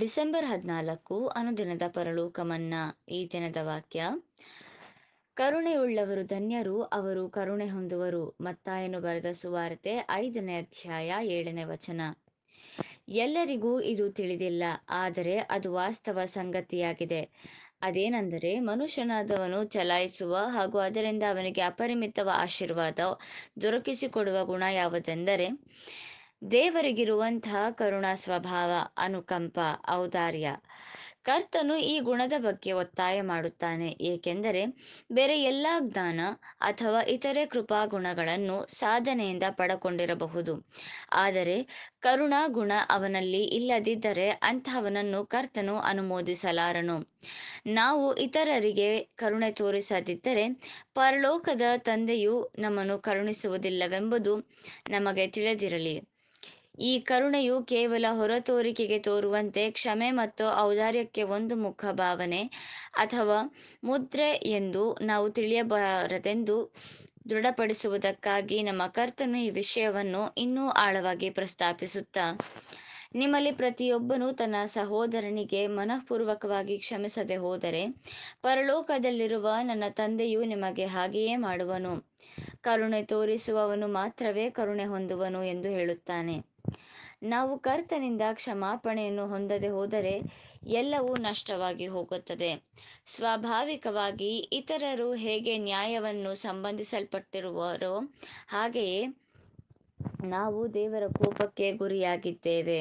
December ಹದಿನಾಲ್ಕು ಅನುದಿನದ ಪರಲೋಕ ಮನ್ನಾ ಈ ದಿನದ ವಾಕ್ಯ ಕರುಣೆಯುಳ್ಳವರು ಧನ್ಯರು ಅವರು ಕರುಣೆ ಹೊಂದುವರು ಮತ್ತಾಯನು ಬರೆದ ಸುವಾರ್ತೆ ಐದನೇ ಅಧ್ಯಾಯ ಏಳನೇ ವಚನ ಎಲ್ಲರಿಗೂ ಇದು ತಿಳಿದಿಲ್ಲ ಆದರೆ ಅದು ವಾಸ್ತವ ಸಂಗತಿಯಾಗಿದೆ ಅದೇನೆಂದರೆ ಮನುಷ್ಯನಾದವನು ಚಲಾಯಿಸುವ ಹಾಗೂ ಅದರಿಂದ ಅವನಿಗೆ ಅಪರಿಮಿತವ ಆಶೀರ್ವಾದ ದೊರಕಿಸಿಕೊಡುವ ಗುಣ ಯಾವುದೆಂದರೆ ದೇವರಿಗಿರುವಂತಹ ಕರುಣಾ ಸ್ವಭಾವ ಅನುಕಂಪ ಔದಾರ್ಯ ಕರ್ತನು ಈ ಗುಣದ ಬಗ್ಗೆ ಒತ್ತಾಯ ಮಾಡುತ್ತಾನೆ ಏಕೆಂದರೆ ಬೇರೆ ಎಲ್ಲ ಜ್ಞಾನ ಅಥವಾ ಇತರೆ ಕೃಪಾ ಗುಣಗಳನ್ನು ಸಾಧನೆಯಿಂದ ಪಡಕೊಂಡಿರಬಹುದು ಆದರೆ ಕರುಣಾ ಗುಣ ಅವನಲ್ಲಿ ಇಲ್ಲದಿದ್ದರೆ ಅಂತಹವನನ್ನು ಕರ್ತನು ಅನುಮೋದಿಸಲಾರನು ನಾವು ಇತರರಿಗೆ ಕರುಣೆ ತೋರಿಸದಿದ್ದರೆ ಪರಲೋಕದ ತಂದೆಯು ನಮ್ಮನ್ನು ಕರುಣಿಸುವುದಿಲ್ಲವೆಂಬುದು ನಮಗೆ ತಿಳಿದಿರಲಿ ಈ ಕರುಣೆಯು ಕೇವಲ ಹೊರತೋರಿಕೆಗೆ ತೋರುವಂತೆ ಕ್ಷಮೆ ಮತ್ತು ಔದಾರ್ಯಕ್ಕೆ ಒಂದು ಮುಖ ಭಾವನೆ ಅಥವಾ ಮುದ್ರೆ ಎಂದು ನಾವು ತಿಳಿಯಬಾರದೆಂದು ದೃಢಪಡಿಸುವುದಕ್ಕಾಗಿ ನಮ್ಮ ಕರ್ತನು ಈ ವಿಷಯವನ್ನು ಇನ್ನೂ ಆಳವಾಗಿ ಪ್ರಸ್ತಾಪಿಸುತ್ತಾ ನಿಮ್ಮಲ್ಲಿ ಪ್ರತಿಯೊಬ್ಬನು ತನ್ನ ಸಹೋದರನಿಗೆ ಮನಃಪೂರ್ವಕವಾಗಿ ಕ್ಷಮಿಸದೆ ಹೋದರೆ ಪರಲೋಕದಲ್ಲಿರುವ ನನ್ನ ತಂದೆಯು ನಿಮಗೆ ಹಾಗೆಯೇ ಮಾಡುವನು ಕರುಣೆ ತೋರಿಸುವವನು ಮಾತ್ರವೇ ಕರುಣೆ ಹೊಂದುವನು ಎಂದು ಹೇಳುತ್ತಾನೆ ನಾವು ಕರ್ತನಿಂದ ಕ್ಷಮಾಪಣೆಯನ್ನು ಹೊಂದದೆ ಹೋದರೆ ಎಲ್ಲವೂ ನಷ್ಟವಾಗಿ ಹೋಗುತ್ತದೆ ಸ್ವಾಭಾವಿಕವಾಗಿ ಇತರರು ಹೇಗೆ ನ್ಯಾಯವನ್ನು ಸಂಬಂಧಿಸಲ್ಪಟ್ಟಿರುವರೋ ಹಾಗೆಯೇ ನಾವು ದೇವರ ಕೋಪಕ್ಕೆ ಗುರಿಯಾಗಿದ್ದೇವೆ